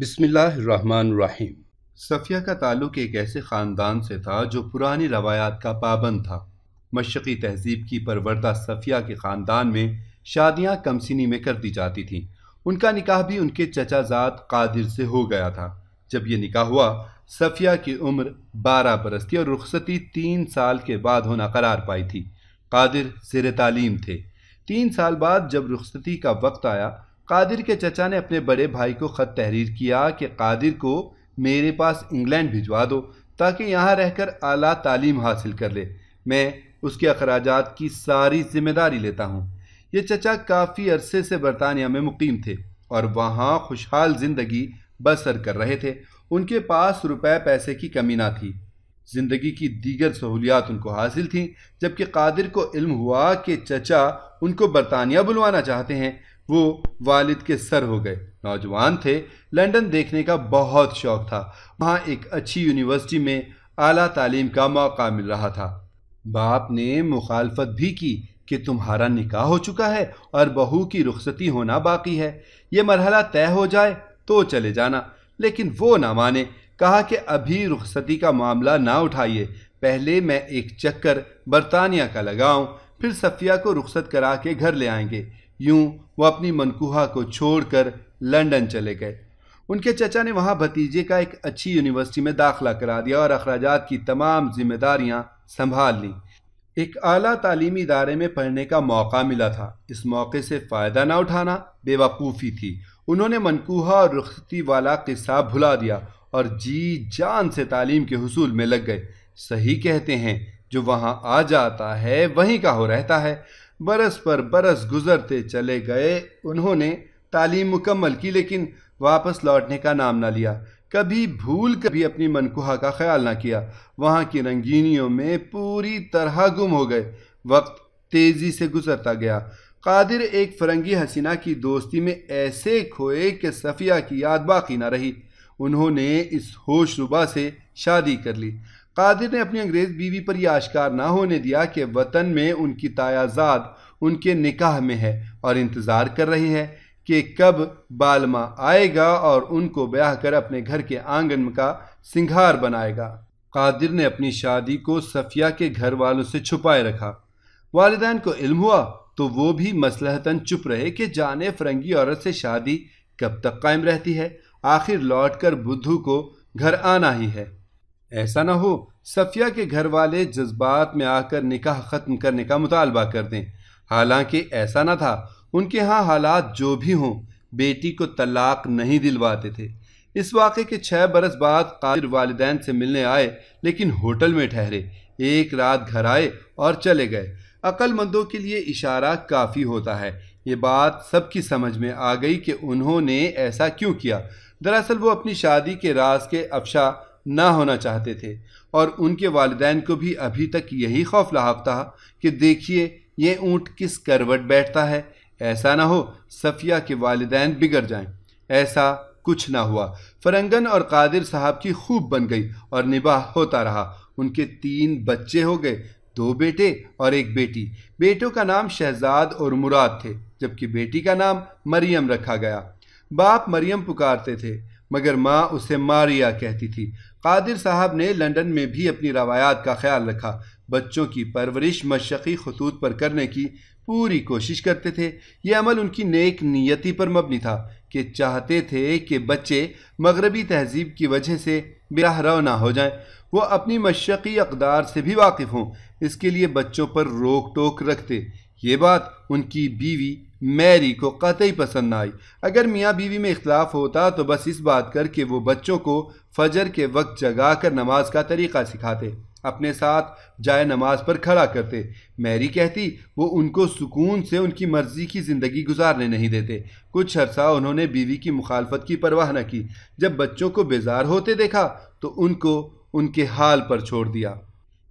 बिस्मिल्लाहिर्रहमानिर्रहीम सफ़िया का ताल्लुक एक ऐसे ख़ानदान से था जो पुरानी रवायात का पाबंद था मशक़ी तहजीब की परवरदा सफ़िया के ख़ानदान में शादियाँ कम में कर दी जाती थीं उनका निकाह भी उनके चचाजात कादिर से हो गया था जब ये निकाह हुआ सफ़िया की उम्र बारह बरस थी और रुखसती तीन साल के बाद होना करार पाई थी कादिर सिर तालीम थे तीन साल बाद जब रुखसती का वक्त आया कादिर के चचा ने अपने बड़े भाई को ख़त तहरीर किया कि कादिर को मेरे पास इंग्लैंड भिजवा दो ताकि यहाँ रहकर आला तालीम हासिल कर ले मैं उसके अखराज की सारी जिम्मेदारी लेता हूँ ये चचा काफ़ी अरसे से बरतानिया में मुकीम थे और वहाँ खुशहाल ज़िंदगी बसर कर रहे थे उनके पास रुपए पैसे की कमी ना थी ज़िंदगी की दीगर सहूलियात उनको हासिल थीं जबकि कादिर को इल्म हुआ कि चचा उनको बरतानिया बुलवाना चाहते हैं वो वालिद के सर हो गए नौजवान थे लंदन देखने का बहुत शौक था वहाँ एक अच्छी यूनिवर्सिटी में आला तालीम का मौका मिल रहा था बाप ने मुखालफत भी की कि तुम्हारा निकाह हो चुका है और बहू की रुखसती होना बाकी है ये मरहला तय हो जाए तो चले जाना लेकिन वो ना माने कहा कि अभी रुखसती का मामला ना उठाइए पहले मैं एक चक्कर बरतानिया का लगाऊं फिर सफिया को रुखसत करा के घर ले आएंगे यूं वो अपनी मनकुहा को छोड़कर लंदन चले गए उनके चचा ने वहाँ भतीजे का एक अच्छी यूनिवर्सिटी में दाखला करा दिया और अखराज की तमाम जिम्मेदारियाँ संभाल लीं एक आला तालीमी इदारे में पढ़ने का मौका मिला था इस मौके से फ़ायदा ना उठाना बेवकूफ़ी थी उन्होंने मनकूहा और रुखती वाला किस्सा भुला दिया और जी जान से तालीम के हसूल में लग गए सही कहते हैं जो वहाँ आ जाता है वहीं का हो रहता है बरस पर बरस गुजरते चले गए उन्होंने तालीम मुकम्मल की लेकिन वापस लौटने का नाम ना लिया कभी भूल कभी अपनी मनकुहा का ख्याल ना किया वहाँ की रंगीनियों में पूरी तरह गुम हो गए वक्त तेज़ी से गुजरता गया कादिर एक फरंगी हसीना की दोस्ती में ऐसे खोए कि सफ़िया की याद बाकी ना रही उन्होंने इस होशरुबा से शादी कर ली कादिर ने अपनी अंग्रेज़ बीवी पर यह आश्कार ना होने दिया कि वतन में उनकी तायाजाद उनके निकाह में है और इंतज़ार कर रही है कि कब बालमा आएगा और उनको ब्याह कर अपने घर के आंगन का सिंगार बनाएगा कादिर ने अपनी शादी को सफिया के घर वालों से छुपाए रखा वालदान को इल्म हुआ तो वो भी मसलहतन चुप रहे कि जाने फरंगी औरत से शादी कब तक कायम रहती है आखिर लौट कर बुद्धू को घर आना ही है ऐसा ना हो सफिया के घर वाले जज्बात में आकर निकाह ख़त्म करने का मुतालबा कर दें हालांकि ऐसा ना था उनके यहाँ हालात जो भी हों बेटी को तलाक नहीं दिलवाते थे इस वाक़े के छः बरस बाद कादिर वालदेन से मिलने आए लेकिन होटल में ठहरे एक रात घर आए और चले गए अक्लमंदों के लिए इशारा काफ़ी होता है ये बात सबकी समझ में आ गई कि उन्होंने ऐसा क्यों किया दरअसल वो अपनी शादी के राज के अफशा ना होना चाहते थे और उनके वालदेन को भी अभी तक यही खौफ लाक था कि देखिए ये ऊँट किस करवट बैठता है ऐसा ना हो सफ़िया के वालदेन बिगड़ जाएं। ऐसा कुछ ना हुआ फरंगन और कादिर साहब की खूब बन गई और निबाह होता रहा उनके तीन बच्चे हो गए दो बेटे और एक बेटी बेटों का नाम शहजाद और मुराद थे जबकि बेटी का नाम मरियम रखा गया बाप मरियम पुकारते थे मगर माँ उसे मारिया कहती थी कादिर साहब ने लंदन में भी अपनी रवायात का ख्याल रखा बच्चों की परवरिश मशक़ी खतूत पर करने की पूरी कोशिश करते थे यह अमल उनकी नेक नीयती पर मबनी था कि चाहते थे कि बच्चे मगरबी तहजीब की वजह से बेहरा ना हो जाएं वो अपनी मशक़ी अकदार से भी वाकिफ़ हों इसके लिए बच्चों पर रोक टोक रखते ये बात उनकी बीवी मैरी को कतई पसंद ना आई अगर मियाँ बीवी में इख्तलाफ होता तो बस इस बात करके वो बच्चों को फजर के वक्त जगा कर नमाज का तरीक़ा सिखाते अपने साथ जाए नमाज पर खड़ा करते मैरी कहती वो उनको सुकून से उनकी मर्ज़ी की ज़िंदगी गुजारने नहीं देते कुछ अरसा उन्होंने बीवी की मुखालफत की परवाह न की जब बच्चों को बेजार होते देखा तो उनको उनके हाल पर छोड़ दिया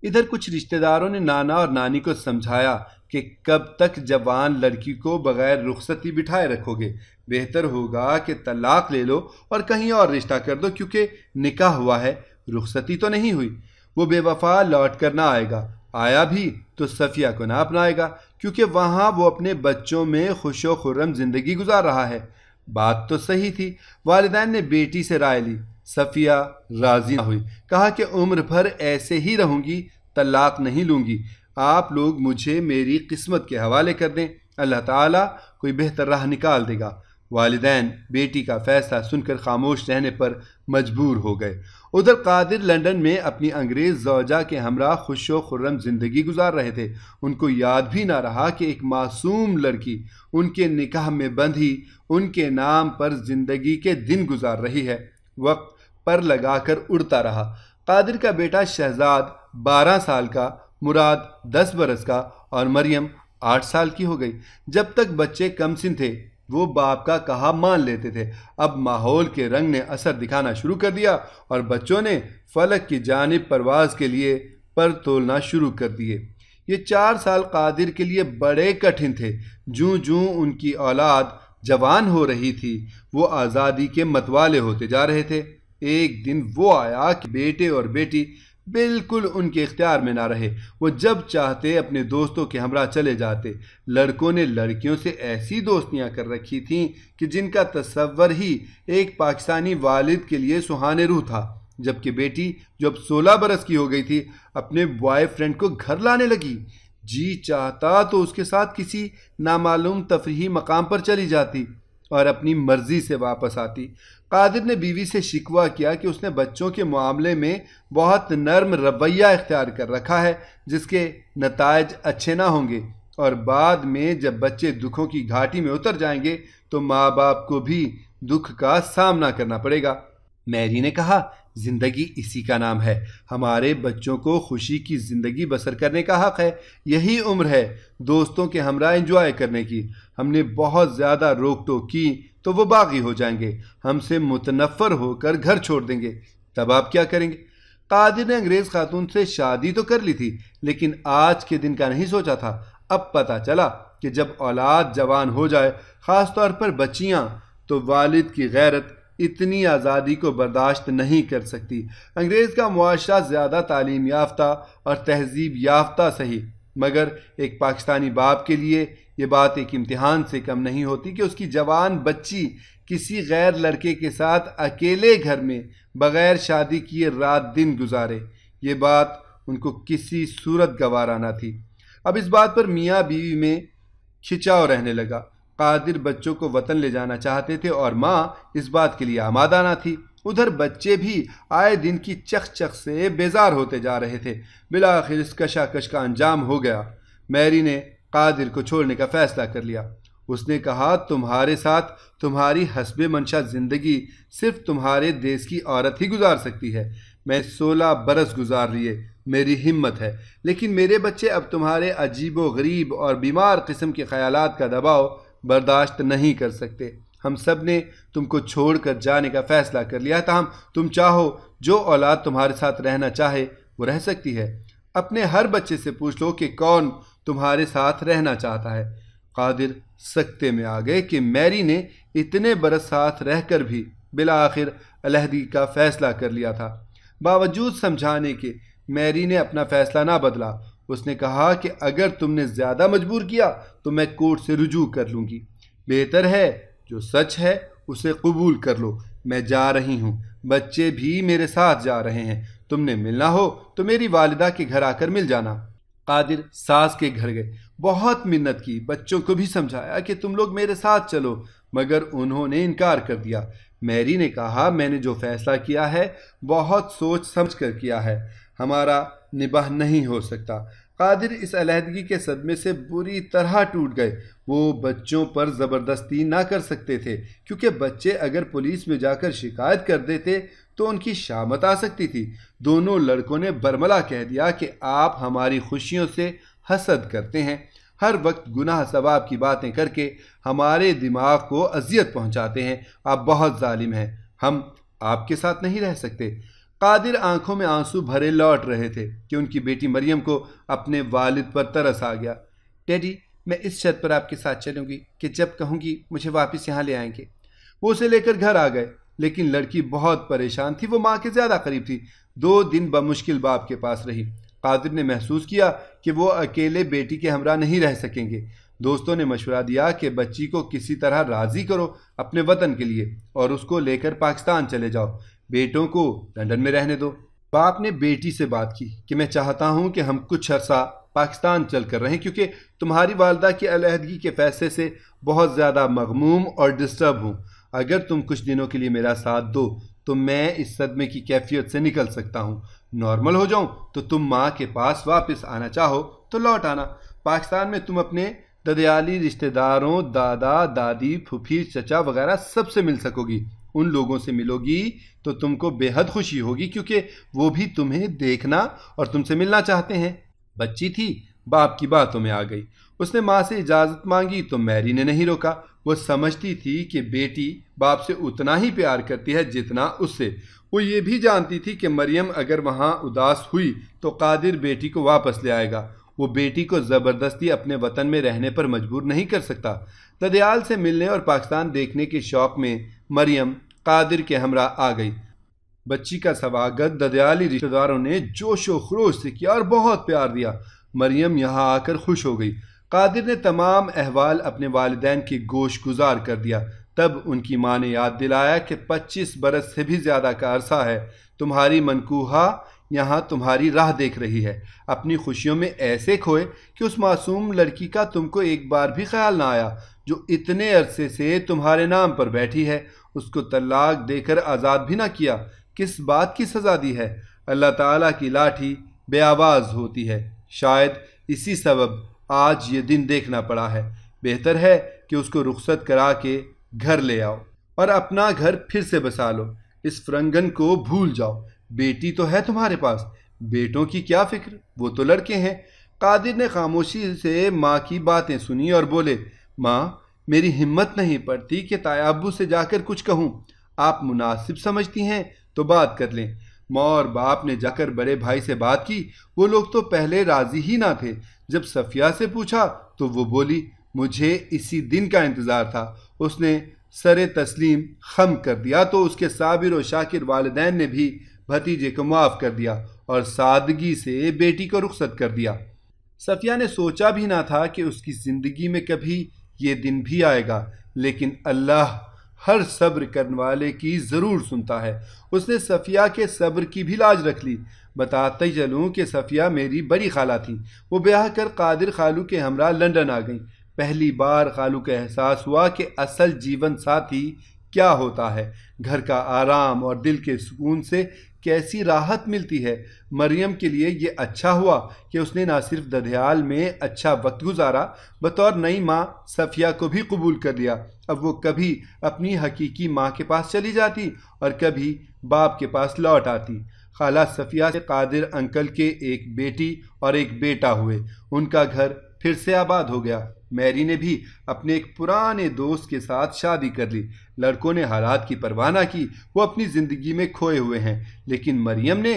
इधर कुछ रिश्तेदारों ने नाना और नानी को समझाया कि कब तक जवान लड़की को बग़ैर रुखसती बिठाए रखोगे बेहतर होगा कि तलाक ले लो और कहीं और रिश्ता कर दो क्योंकि निकाह हुआ है रुखसती तो नहीं हुई वो बेवफा लौट कर ना आएगा आया भी तो सफ़िया को ना अपनाएगा क्योंकि वहाँ वो अपने बच्चों में खुश व खुर्रम ज़िंदगी गुजार रहा है बात तो सही थी वालदान ने बेटी से राय ली सफ़िया राज़ी ना हुई कहा कि उम्र भर ऐसे ही रहूँगी तलाक नहीं लूँगी आप लोग मुझे मेरी किस्मत के हवाले कर दें अल्लाह ताला कोई बेहतर राह निकाल देगा वालदान बेटी का फैसला सुनकर खामोश रहने पर मजबूर हो गए उधर कादिर लंदन में अपनी अंग्रेज़ जौजा के हमरा खुश खुर्रम ज़िंदगी गुजार रहे थे उनको याद भी ना रहा कि एक मासूम लड़की उनके निकाह में बंधी उनके नाम पर ज़िंदगी के दिन गुजार रही है वक्त पर लगाकर उड़ता रहा कादिर का बेटा शहजाद बारह साल का मुराद दस बरस का और मरियम आठ साल की हो गई जब तक बच्चे कमसिन थे वो बाप का कहा मान लेते थे अब माहौल के रंग ने असर दिखाना शुरू कर दिया और बच्चों ने फलक की जानब परवाज के लिए पर तोलना शुरू कर दिए ये चार साल कादिर के लिए बड़े कठिन थे जूँ जूँ उनकी औलाद जवान हो रही थी वो आज़ादी के मतवाले होते जा रहे थे एक दिन वो आया कि बेटे और बेटी बिल्कुल उनके इख्तियार में ना रहे वो जब चाहते अपने दोस्तों के हमरा चले जाते लड़कों ने लड़कियों से ऐसी दोस्तियां कर रखी थीं कि जिनका तस्वर ही एक पाकिस्तानी वालिद के लिए सुहाने रूह था जबकि बेटी जो अब सोलह बरस की हो गई थी अपने बॉयफ्रेंड को घर लाने लगी जी चाहता तो उसके साथ किसी नामालूम तफरी मकाम पर चली जाती और अपनी मर्ज़ी से वापस आती कादिर ने बीवी से शिकवा किया कि उसने बच्चों के मामले में बहुत नर्म रवैया इख्तियार कर रखा है जिसके नतज अच्छे ना होंगे और बाद में जब बच्चे दुखों की घाटी में उतर जाएंगे तो माँ बाप को भी दुख का सामना करना पड़ेगा मैरी ने कहा ज़िंदगी इसी का नाम है हमारे बच्चों को खुशी की ज़िंदगी बसर करने का हक़ है यही उम्र है दोस्तों के हमरा एंजॉय करने की हमने बहुत ज़्यादा रोक टोक की तो वो बागी हो जाएंगे हमसे मुतनफ़र होकर घर छोड़ देंगे तब आप क्या करेंगे कादिर ने अंग्रेज़ खातून से शादी तो कर ली थी लेकिन आज के दिन का नहीं सोचा था अब पता चला कि जब औलाद जवान हो जाए ख़ास तौर पर बच्चियाँ तो वालिद की गैरत इतनी आज़ादी को बर्दाश्त नहीं कर सकती अंग्रेज़ का मुआशरा ज़्यादा तालीम याफ्ता और तहजीब याफ्ता सही मगर एक पाकिस्तानी बाप के लिए ये बात एक इम्तहान से कम नहीं होती कि उसकी जवान बच्ची किसी गैर लड़के के साथ अकेले घर में बग़ैर शादी किए रात दिन गुजारे ये बात उनको किसी सूरत गवाराना थी अब इस बात पर मियाँ बीवी में खिंचाव रहने लगा कादिर बच्चों को वतन ले जाना चाहते थे और माँ इस बात के लिए आमादा ना थी उधर बच्चे भी आए दिन की चख चख से बेजार होते जा रहे थे बिलाखिर इस कशाकश का अंजाम हो गया मैरी ने कादिर को छोड़ने का फैसला कर लिया उसने कहा तुम्हारे साथ तुम्हारी हसब मंशा ज़िंदगी सिर्फ तुम्हारे देश की औरत ही गुजार सकती है मैं सोलह बरस गुजार लिए मेरी हिम्मत है लेकिन मेरे बच्चे अब तुम्हारे अजीब व गरीब और बीमार किस्म के ख्याल का दबाव बर्दाश्त नहीं कर सकते हम सब ने तुमको छोड़कर जाने का फैसला कर लिया हम तुम चाहो जो औलाद तुम्हारे साथ रहना चाहे वो रह सकती है अपने हर बच्चे से पूछ लो कि कौन तुम्हारे साथ रहना चाहता है कादिर सकते में आ गए कि मैरी ने इतने बरस साथ रहकर भी बिला आखिर अलहदगी का फैसला कर लिया था बावजूद समझाने के मैरी ने अपना फैसला ना बदला उसने कहा कि अगर तुमने ज़्यादा मजबूर किया तो मैं कोर्ट से रुजू कर लूँगी बेहतर है जो सच है उसे कबूल कर लो मैं जा रही हूँ बच्चे भी मेरे साथ जा रहे हैं तुमने मिलना हो तो मेरी वालिदा के घर आकर मिल जाना कादिर सास के घर गए बहुत मिन्नत की बच्चों को भी समझाया कि तुम लोग मेरे साथ चलो मगर उन्होंने इनकार कर दिया मैरी ने कहा मैंने जो फैसला किया है बहुत सोच समझ कर किया है हमारा निबाह नहीं हो सकता कादिर इस अलीहदगी के सदमे से बुरी तरह टूट गए वो बच्चों पर ज़बरदस्ती ना कर सकते थे क्योंकि बच्चे अगर पुलिस में जाकर शिकायत कर देते तो उनकी शामत आ सकती थी दोनों लड़कों ने बरमला कह दिया कि आप हमारी खुशियों से हसद करते हैं हर वक्त गुनाह सवाब की बातें करके हमारे दिमाग को अजियत पहुंचाते हैं आप बहुत ालिम हैं हम आपके साथ नहीं रह सकते कादिर आंखों में आंसू भरे लौट रहे थे कि उनकी बेटी मरियम को अपने वालिद पर तरस आ गया डैडी मैं इस शर्त पर आपके साथ चलूंगी कि जब कहूँगी मुझे वापस यहाँ ले आएंगे वो उसे लेकर घर आ गए लेकिन लड़की बहुत परेशान थी वो माँ के ज़्यादा करीब थी दो दिन बमुश्किल बाप के पास रही कादिर ने महसूस किया कि वो अकेले बेटी के हमरा नहीं रह सकेंगे दोस्तों ने मशवरा दिया कि बच्ची को किसी तरह राज़ी करो अपने वतन के लिए और उसको लेकर पाकिस्तान चले जाओ बेटों को लंदन में रहने दो बाप ने बेटी से बात की कि मैं चाहता हूं कि हम कुछ अरसा पाकिस्तान चल कर रहें क्योंकि तुम्हारी वालदा की अलहदगी के फैसले से बहुत ज़्यादा मगमूम और डिस्टर्ब हूँ अगर तुम कुछ दिनों के लिए मेरा साथ दो तो मैं इस सदमे की कैफियत से निकल सकता हूँ नॉर्मल हो जाऊँ तो तुम माँ के पास वापस आना चाहो तो लौट आना पाकिस्तान में तुम अपने ददयाली रिश्तेदारों दादा दादी फुफी चचा वगैरह सबसे मिल सकोगी उन लोगों से मिलोगी तो तुमको बेहद खुशी होगी क्योंकि वो भी तुम्हें देखना और तुमसे मिलना चाहते हैं बच्ची थी बाप की बातों में आ गई उसने माँ से इजाज़त मांगी तो मैरी ने नहीं रोका वो समझती थी कि बेटी बाप से उतना ही प्यार करती है जितना उससे वो ये भी जानती थी कि मरियम अगर वहाँ उदास हुई तो कादिर बेटी को वापस ले आएगा वो बेटी को ज़बरदस्ती अपने वतन में रहने पर मजबूर नहीं कर सकता ददयाल से मिलने और पाकिस्तान देखने के शौक़ में मरियम कादिर के हमरा आ गई बच्ची का स्वागत ददयाली रिश्तेदारों ने जोश व खरोश से किया और बहुत प्यार दिया मरियम यहाँ आकर खुश हो गई कादिर ने तमाम अहवाल अपने वालदेन के गोश गुजार कर दिया तब उनकी माँ ने याद दिलाया कि पच्चीस बरस से भी ज़्यादा का अरसा है तुम्हारी मनकूहा यहाँ तुम्हारी राह देख रही है अपनी खुशियों में ऐसे खोए कि उस मासूम लड़की का तुमको एक बार भी ख्याल ना आया जो इतने अरसे से तुम्हारे नाम पर बैठी है उसको तलाक देकर आज़ाद भी ना किया किस बात की सज़ा दी है अल्लाह ताला की लाठी बेआवाज़ होती है शायद इसी सबब आज ये दिन देखना पड़ा है बेहतर है कि उसको रुख्सत करा के घर ले आओ और अपना घर फिर से बसा लो इस फ्रंगन को भूल जाओ बेटी तो है तुम्हारे पास बेटों की क्या फिक्र वो तो लड़के हैं कादिर ने खामोशी से माँ की बातें सुनी और बोले माँ मेरी हिम्मत नहीं पड़ती कि तायाबू से जाकर कुछ कहूँ आप मुनासिब समझती हैं तो बात कर लें माँ और बाप ने जाकर बड़े भाई से बात की वो लोग तो पहले राज़ी ही ना थे जब सफ़िया से पूछा तो वो बोली मुझे इसी दिन का इंतज़ार था उसने सर तस्लीम खम कर दिया तो उसके साबिर और शाकिर वालदेन ने भी भतीजे को माफ़ कर दिया और सादगी से बेटी को रुखसत कर दिया सफ़िया ने सोचा भी ना था कि उसकी ज़िंदगी में कभी ये दिन भी आएगा लेकिन अल्लाह हर सब्र करने वाले की ज़रूर सुनता है उसने सफ़िया के सब्र की भी लाज रख ली बताते ही चलूँ कि सफ़िया मेरी बड़ी खाला थी वो ब्याह कर कादिर खालू के हमरा लंदन आ गई पहली बार खालू का एहसास हुआ कि असल जीवन साथी क्या होता है घर का आराम और दिल के सुकून से कैसी राहत मिलती है मरियम के लिए ये अच्छा हुआ कि उसने ना सिर्फ दधियाल में अच्छा वक्त गुजारा बतौर नई माँ सफ़िया को भी कबूल कर लिया अब वो कभी अपनी हकीकी माँ के पास चली जाती और कभी बाप के पास लौट आती खाला सफ़िया से कादिर अंकल के एक बेटी और एक बेटा हुए उनका घर फिर से आबाद हो गया मैरी ने भी अपने एक पुराने दोस्त के साथ शादी कर ली लड़कों ने हालात की ना की वो अपनी ज़िंदगी में खोए हुए हैं लेकिन मरियम ने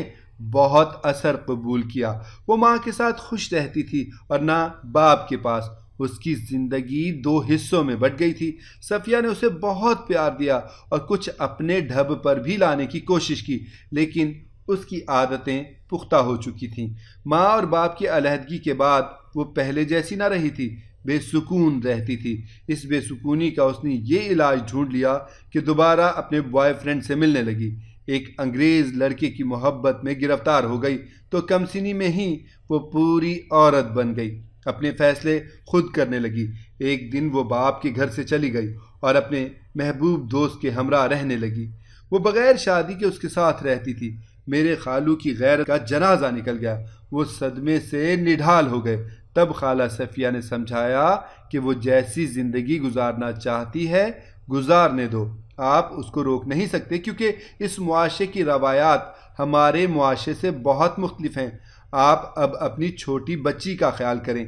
बहुत असर कबूल किया वो माँ के साथ खुश रहती थी और ना बाप के पास उसकी ज़िंदगी दो हिस्सों में बट गई थी सफिया ने उसे बहुत प्यार दिया और कुछ अपने ढब पर भी लाने की कोशिश की लेकिन उसकी आदतें पुख्ता हो चुकी थीं माँ और बाप की अलहदगी के बाद वो पहले जैसी ना रही थी बेसुकून रहती थी इस बेसुकूनी का उसने ये इलाज ढूंढ लिया कि दोबारा अपने बॉयफ्रेंड से मिलने लगी एक अंग्रेज़ लड़के की मोहब्बत में गिरफ्तार हो गई तो कमसिनी में ही वो पूरी औरत बन गई अपने फैसले खुद करने लगी एक दिन वो बाप के घर से चली गई और अपने महबूब दोस्त के हमरा रहने लगी वो बग़ैर शादी के उसके साथ रहती थी मेरे खालू की गैर का जनाजा निकल गया वो सदमे से निढाल हो गए तब खाला सफ़िया ने समझाया कि वो जैसी ज़िंदगी गुजारना चाहती है गुजारने दो आप उसको रोक नहीं सकते क्योंकि इस मुआशे की रवायात हमारे मुआशे से बहुत मुख्तफ हैं आप अब अपनी छोटी बच्ची का ख्याल करें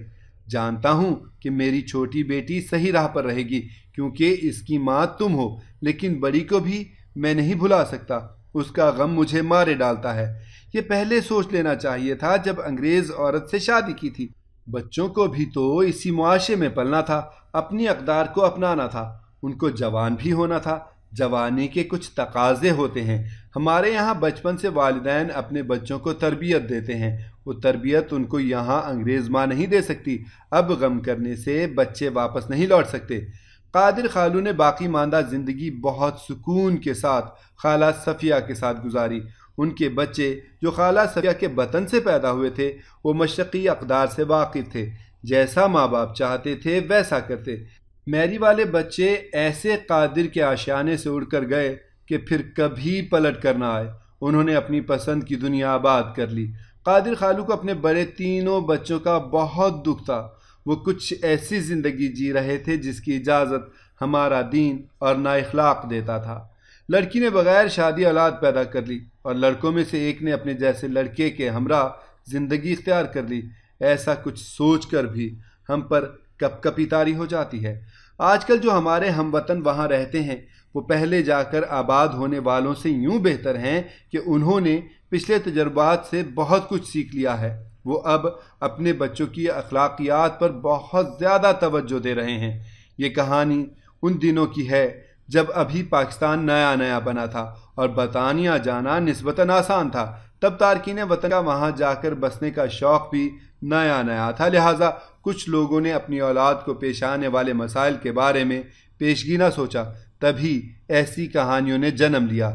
जानता हूँ कि मेरी छोटी बेटी सही राह पर रहेगी क्योंकि इसकी माँ तुम हो लेकिन बड़ी को भी मैं नहीं भुला सकता उसका गम मुझे मारे डालता है ये पहले सोच लेना चाहिए था जब अंग्रेज़ औरत से शादी की थी बच्चों को भी तो इसी मुआशे में पलना था अपनी अकदार को अपनाना था उनको जवान भी होना था जवानी के कुछ तकाजे होते हैं हमारे यहाँ बचपन से वालदेन अपने बच्चों को तरबियत देते हैं वो तरबियत उनको यहाँ अंग्रेज़ माँ नहीं दे सकती अब गम करने से बच्चे वापस नहीं लौट सकते कादिर खालू ने बाकी मानदा ज़िंदगी बहुत सुकून के साथ खाला सफ़िया के साथ गुजारी उनके बच्चे जो खाला सफिया के वतन से पैदा हुए थे वो मशरक़ी अकदार से वाकिफ़ थे जैसा माँ बाप चाहते थे वैसा करते मैरी वाले बच्चे ऐसे कादिर के आशाने से उड़कर गए कि फिर कभी पलट कर ना आए उन्होंने अपनी पसंद की दुनिया आबाद कर ली कादिर खालू को अपने बड़े तीनों बच्चों का बहुत दुख था वो कुछ ऐसी ज़िंदगी जी रहे थे जिसकी इजाज़त हमारा दीन और नाखलाक देता था लड़की ने बग़ैर शादी औलाद पैदा कर ली और लड़कों में से एक ने अपने जैसे लड़के के हमरा ज़िंदगी इख्तियार कर ली ऐसा कुछ सोच कर भी हम पर कप तारी हो जाती है आजकल जो हमारे हम वतन वहाँ रहते हैं वो पहले जाकर आबाद होने वालों से यूँ बेहतर हैं कि उन्होंने पिछले तजर्बात से बहुत कुछ सीख लिया है वो अब अपने बच्चों की अखलाकियात पर बहुत ज़्यादा तवज्जो दे रहे हैं ये कहानी उन दिनों की है जब अभी पाकिस्तान नया नया बना था और बरतानिया जाना नस्बता आसान था तब तारकिन वतन का वहाँ जाकर बसने का शौक़ भी नया नया था लिहाजा कुछ लोगों ने अपनी औलाद को पेश आने वाले मसाइल के बारे में पेशगी ना सोचा तभी ऐसी कहानियों ने जन्म लिया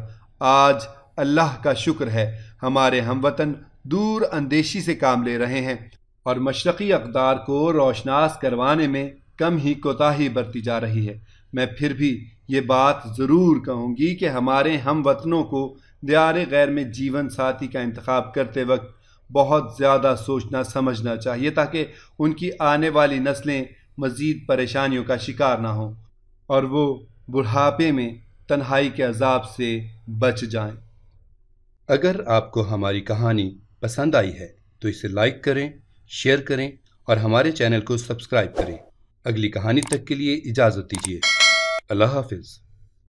आज अल्लाह का शुक्र है हमारे हम वतन दूर अंदेशी से काम ले रहे हैं और मशरक़ी अकदार को रोशनास करवाने में कम ही कोताही बरती जा रही है मैं फिर भी ये बात ज़रूर कहूँगी कि हमारे हम वतनों को दियार गैर में जीवन साथी का इंतखब करते वक्त बहुत ज़्यादा सोचना समझना चाहिए ताकि उनकी आने वाली नस्लें मज़ीद परेशानियों का शिकार ना हों और वो बुढ़ापे में तन्हाई के अजाब से बच जाएं। अगर आपको हमारी कहानी पसंद आई है तो इसे लाइक करें शेयर करें और हमारे चैनल को सब्सक्राइब करें अगली कहानी तक के लिए इजाज़त दीजिए अल्लाह हाफिज़